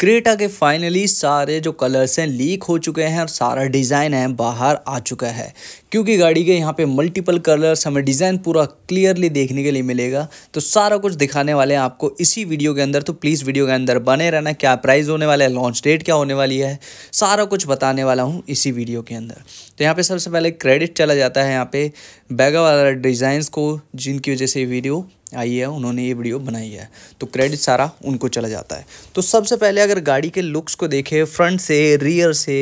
Creta के finally सारे जो कलर्स हैं लीक हो चुके हैं और सारा डिज़ाइन है बाहर आ चुका है क्योंकि गाड़ी के यहाँ पे मल्टीपल कलर्स हमें डिज़ाइन पूरा क्लियरली देखने के लिए मिलेगा तो सारा कुछ दिखाने वाले हैं आपको इसी वीडियो के अंदर तो प्लीज़ वीडियो के अंदर बने रहना क्या प्राइस होने वाला है लॉन्च डेट क्या होने वाली है सारा कुछ बताने वाला हूँ इसी वीडियो के अंदर तो यहाँ पर सबसे पहले क्रेडिट चला जाता है यहाँ पर बैगा वाला डिज़ाइंस को जिनकी वजह से वीडियो आई है उन्होंने ये वीडियो बनाई है तो क्रेडिट सारा उनको चला जाता है तो सबसे पहले अगर गाड़ी के लुक्स को देखें फ्रंट से रियर से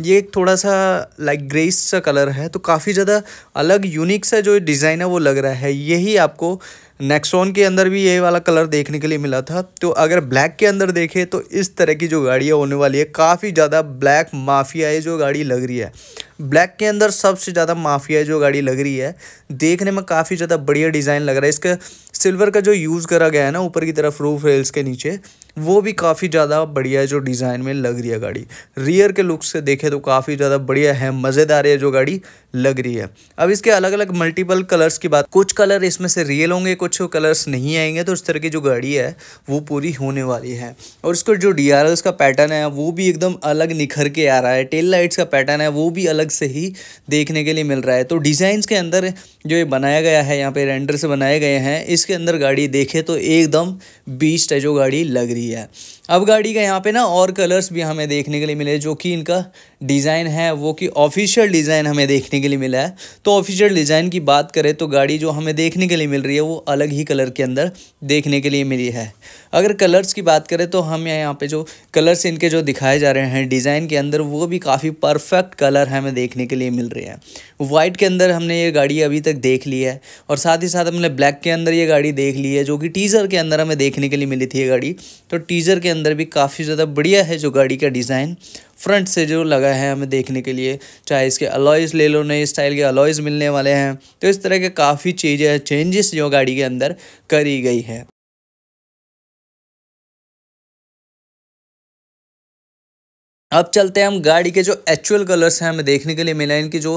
ये एक थोड़ा सा लाइक ग्रेस सा कलर है तो काफ़ी ज़्यादा अलग यूनिक सा जो डिज़ाइन है वो लग रहा है यही आपको नेक्सोन के अंदर भी ये वाला कलर देखने के लिए मिला था तो अगर ब्लैक के अंदर देखें तो इस तरह की जो गाड़ियाँ होने वाली है काफ़ी ज़्यादा ब्लैक माफिया ये जो गाड़ी लग रही है ब्लैक के अंदर सबसे ज़्यादा माफिया जो गाड़ी लग रही है देखने में काफ़ी ज़्यादा बढ़िया डिज़ाइन लग रहा है इसका सिल्वर का जो यूज़ करा गया है ना ऊपर की तरफ रूफ रेल्स के नीचे वो भी काफ़ी ज़्यादा बढ़िया है जो डिज़ाइन में लग रही है गाड़ी रियर के लुक से देखें तो काफ़ी ज़्यादा बढ़िया है मज़ेदार है जो गाड़ी लग रही है अब इसके अलग अलग मल्टीपल कलर्स की बात कुछ कलर इसमें से रियल होंगे कुछ कलर्स नहीं आएंगे तो इस तरह की जो गाड़ी है वो पूरी होने वाली है और इसका जो डी का पैटर्न है वो भी एकदम अलग निखर के आ रहा है टेल लाइट्स का पैटर्न है वो भी अलग से ही देखने के लिए मिल रहा है तो डिज़ाइन के अंदर जो ये बनाया गया है यहाँ पे रेंडर से बनाए गए हैं इसके अंदर गाड़ी देखे तो एकदम बीस्ट है जो गाड़ी लग रही है रही है अब गाड़ी का यहाँ पे ना और कलर्स भी हमें देखने के लिए मिले जो कि इनका डिज़ाइन है वो कि ऑफिशियल डिज़ाइन हमें देखने के लिए मिला है तो ऑफिशियल डिज़ाइन की बात करें तो गाड़ी जो हमें देखने के लिए मिल रही है वो अलग ही कलर के अंदर देखने के लिए मिली है अगर कलर्स की बात करें तो हम यहाँ पे जो कलर्स इनके जो दिखाए जा रहे हैं डिज़ाइन के अंदर वो भी काफ़ी परफेक्ट कलर हमें देखने के लिए मिल रहे हैं वाइट के अंदर हमने ये गाड़ी अभी तक देख ली है और साथ ही साथ हमने ब्लैक के अंदर ये गाड़ी देख ली है जो कि टीज़र के अंदर हमें देखने के लिए मिली थी ये गाड़ी तो टीज़र के अंदर भी काफ़ी ज़्यादा बढ़िया है जो गाड़ी का डिज़ाइन फ्रंट से जो लगा है हमें देखने के लिए चाहे इसके अलॉयज़ ले लो नए स्टाइल के अलॉयज़ मिलने वाले हैं तो इस तरह के काफ़ी चीज़ें चेंजेस जो गाड़ी के अंदर करी गई है अब चलते हैं हम गाड़ी के जो एक्चुअल कलर्स हैं हमें देखने के लिए मिला इनकी जो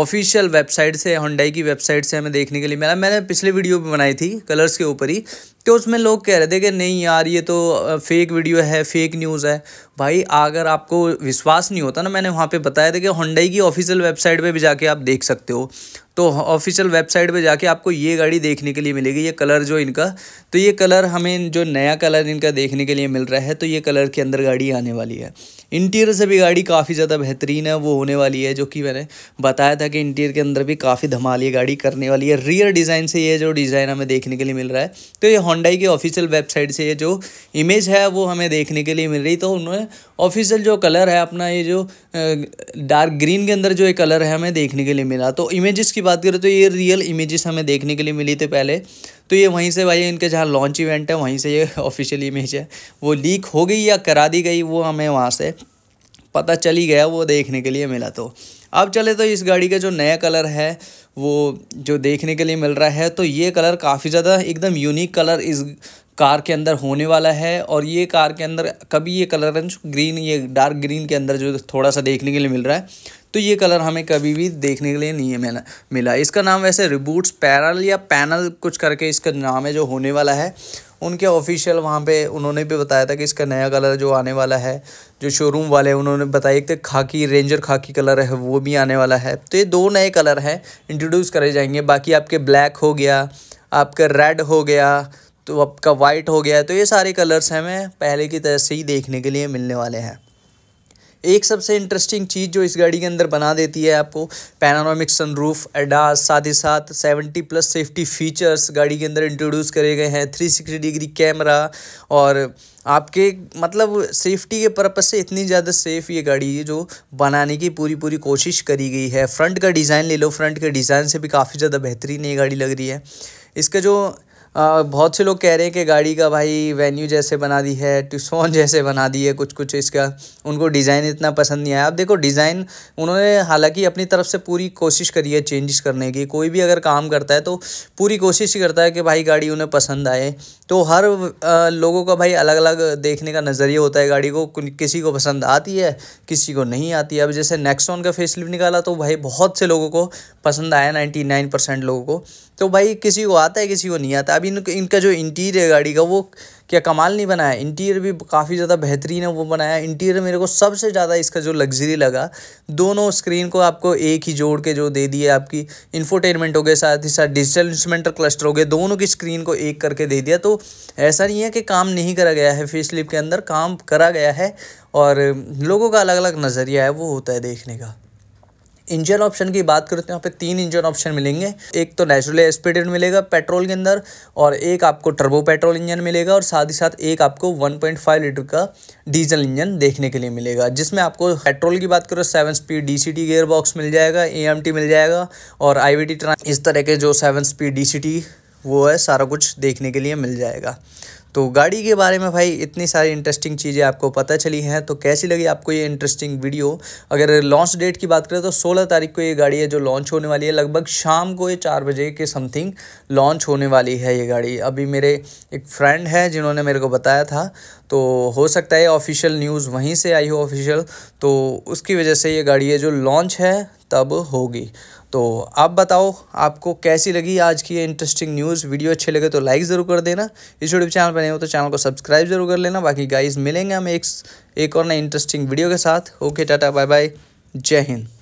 ऑफिशियल वेबसाइट से हंडाई की वेबसाइट से हमें देखने के लिए मिला मैंने पिछले वीडियो भी बनाई थी कलर्स के ऊपर ही तो उसमें लोग कह रहे थे कि नहीं यार ये तो फेक वीडियो है फेक न्यूज़ है भाई अगर आपको विश्वास नहीं होता ना मैंने वहाँ पे बताया था कि होंडाई की ऑफिशियल वेबसाइट पे भी जाके आप देख सकते हो तो ऑफिशियल वेबसाइट पे जाके आपको ये गाड़ी देखने के लिए मिलेगी ये कलर जो इनका तो ये कलर हमें जो नया कलर इनका देखने के लिए मिल रहा है तो ये कलर के अंदर गाड़ी आने वाली है इंटीरियर से भी गाड़ी काफ़ी ज़्यादा बेहतरीन है वो होने वाली है जो कि मैंने बताया था कि इंटीरियर के अंदर भी काफ़ी धमाल ये गाड़ी करने वाली है रियर डिज़ाइन से ये जो डिज़ाइन हमें देखने के लिए मिल रहा है तो ये होंडाई की ऑफिशियल वेबसाइट से ये जो इमेज है वो हमें देखने के लिए मिल रही तो उन्होंने ऑफिशियल जो कलर है अपना ये जो डार्क ग्रीन के अंदर जो ये कलर है हमें देखने के लिए मिला तो इमेजेस की बात करें तो ये रियल इमेजेस हमें देखने के लिए मिली थी पहले तो ये वहीं से भाई इनके जहाँ लॉन्च इवेंट है वहीं से ये ऑफिशियल इमेज है वो लीक हो गई या करा दी गई वो हमें वहाँ से पता चली गया वो देखने के लिए मिला तो अब चले तो इस गाड़ी का जो नया कलर है वो जो देखने के लिए मिल रहा है तो ये कलर काफ़ी ज़्यादा एकदम यूनिक कलर इस कार के अंदर होने वाला है और ये कार के अंदर कभी ये कलर ग्रीन ये डार्क ग्रीन के अंदर जो थोड़ा सा देखने के लिए मिल रहा है तो ये कलर हमें कभी भी देखने के लिए नहीं मिला मिला इसका नाम वैसे रिबूट्स पैरल या पैनल कुछ करके इसका नाम है जो होने वाला है उनके ऑफिशियल वहाँ पे उन्होंने भी बताया था कि इसका नया कलर जो आने वाला है जो शोरूम वाले उन्होंने बताया कि तो खाकी रेंजर खाकी कलर है वो भी आने वाला है तो ये दो नए कलर हैं इंट्रोड्यूस करे जाएंगे बाकी आपके ब्लैक हो गया आपका रेड हो गया तो आपका वाइट हो गया तो ये सारे कलर्स हमें पहले की तरह से ही देखने के लिए मिलने वाले हैं एक सबसे इंटरेस्टिंग चीज़ जो इस गाड़ी के अंदर बना देती है आपको पैनानोमिक सनरूफ एडास साथ ही साथ सेवेंटी प्लस सेफ्टी फीचर्स गाड़ी के अंदर इंट्रोड्यूस करे गए हैं थ्री सिक्सटी डिग्री कैमरा और आपके मतलब सेफ्टी के पर्पज़ से इतनी ज़्यादा सेफ़ ये गाड़ी है जो बनाने की पूरी पूरी कोशिश करी गई है फ्रंट का डिज़ाइन ले लो फ्रंट के डिज़ाइन से भी काफ़ी ज़्यादा बेहतरीन ये गाड़ी लग रही है इसका जो बहुत से लोग कह रहे हैं कि गाड़ी का भाई वेन्यू जैसे बना दी है ट्यूसोन जैसे बना दी है कुछ कुछ इसका उनको डिज़ाइन इतना पसंद नहीं आया आप देखो डिज़ाइन उन्होंने हालांकि अपनी तरफ से पूरी कोशिश करी है चेंजेस करने की कोई भी अगर काम करता है तो पूरी कोशिश करता है कि भाई गाड़ी उन्हें पसंद आए तो हर लोगों का भाई अलग अलग देखने का नज़रिया होता है गाड़ी को किसी को पसंद आती है किसी को नहीं आती है अब जैसे नेक्सोन का फेसलिफ्ट निकाला तो भाई बहुत से लोगों को पसंद आया नाइन्टी लोगों को तो भाई किसी को आता है किसी को नहीं आता अभी इन, इनका जो इंटीरियर गाड़ी का वो क्या कमाल नहीं बनाया इंटीरियर भी काफ़ी ज़्यादा बेहतरीन है वो बनाया इंटीरियर मेरे को सबसे ज़्यादा इसका जो लग्जरी लगा दोनों स्क्रीन को आपको एक ही जोड़ के जो दे दिए आपकी इन्फोटेनमेंट हो गए साथ ही साथ डिजिटल इंस्ट्रूमेंट और क्लस्टर हो गए दोनों की स्क्रीन को एक करके दे दिया तो ऐसा नहीं है कि काम नहीं करा गया है फेस के अंदर काम करा गया है और लोगों का अलग अलग नज़रिया है वो होता है देखने का इंजन ऑप्शन की बात करें तो यहाँ पे तीन इंजन ऑप्शन मिलेंगे एक तो नेचुरल एस्पिरेटेड मिलेगा पेट्रोल के अंदर और एक आपको टर्बो पेट्रोल इंजन मिलेगा और साथ ही साथ एक आपको 1.5 लीटर का डीजल इंजन देखने के लिए मिलेगा जिसमें आपको पेट्रोल की बात करो seven speed D C gear box मिल जाएगा ए मिल जाएगा और आई वी इस तरह के जो सेवन स्पीड डी वो है सारा कुछ देखने के लिए मिल जाएगा तो गाड़ी के बारे में भाई इतनी सारी इंटरेस्टिंग चीज़ें आपको पता चली हैं तो कैसी लगी आपको ये इंटरेस्टिंग वीडियो अगर लॉन्च डेट की बात करें तो 16 तारीख को ये गाड़ी है जो लॉन्च होने वाली है लगभग शाम को ये चार बजे के समथिंग लॉन्च होने वाली है ये गाड़ी अभी मेरे एक फ्रेंड है जिन्होंने मेरे को बताया था तो हो सकता है ऑफिशियल न्यूज़ वहीं से आई हो ऑफिशियल तो उसकी वजह से ये गाड़ी है जो लॉन्च है तब होगी तो आप बताओ आपको कैसी लगी आज की ये इंटरेस्टिंग न्यूज़ वीडियो अच्छे लगे तो लाइक ज़रूर कर देना इस यूट्यूब चैनल पर नहीं हो तो चैनल को सब्सक्राइब जरूर कर लेना बाकी गाइज मिलेंगे हम एक एक और नए इंटरेस्टिंग वीडियो के साथ ओके टाटा बाय बाय जय हिंद